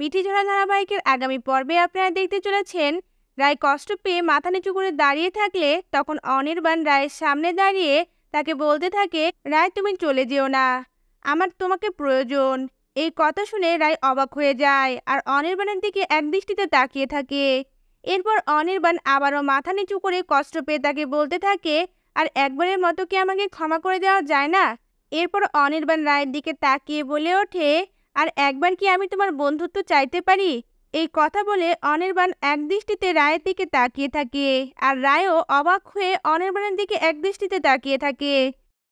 মিঠিঝরা ধারাবাহিকের আগামী পর্বে আপনারা দেখতে চলেছেন রায় কষ্ট পেয়ে মাথা নিচু করে দাঁড়িয়ে থাকলে তখন অনির্বাণ রায়ের সামনে দাঁড়িয়ে তাকে বলতে থাকে রায় তুমি চলে যেও না আমার তোমাকে প্রয়োজন এই কথা শুনে রায় অবাক হয়ে যায় আর অনির্বাণের দিকে একদৃষ্টিতে তাকিয়ে থাকে এরপর অনির্বাণ আবারও মাথা নিচু করে কষ্ট পেয়ে তাকে বলতে থাকে আর একবারের মতো কি আমাকে ক্ষমা করে দেওয়া যায় না এরপর অনির্বাণ রায়ের দিকে তাকিয়ে বলে ওঠে আর একবার কি আমি তোমার বন্ধুত্ব চাইতে পারি এই কথা বলে অনির্বাণ একদৃষ্টিতে রায়ের দিকে তাকিয়ে থাকে আর রায়ও অবাক হয়ে অনির্বাণের দিকে একদৃষ্টিতে তাকিয়ে থাকে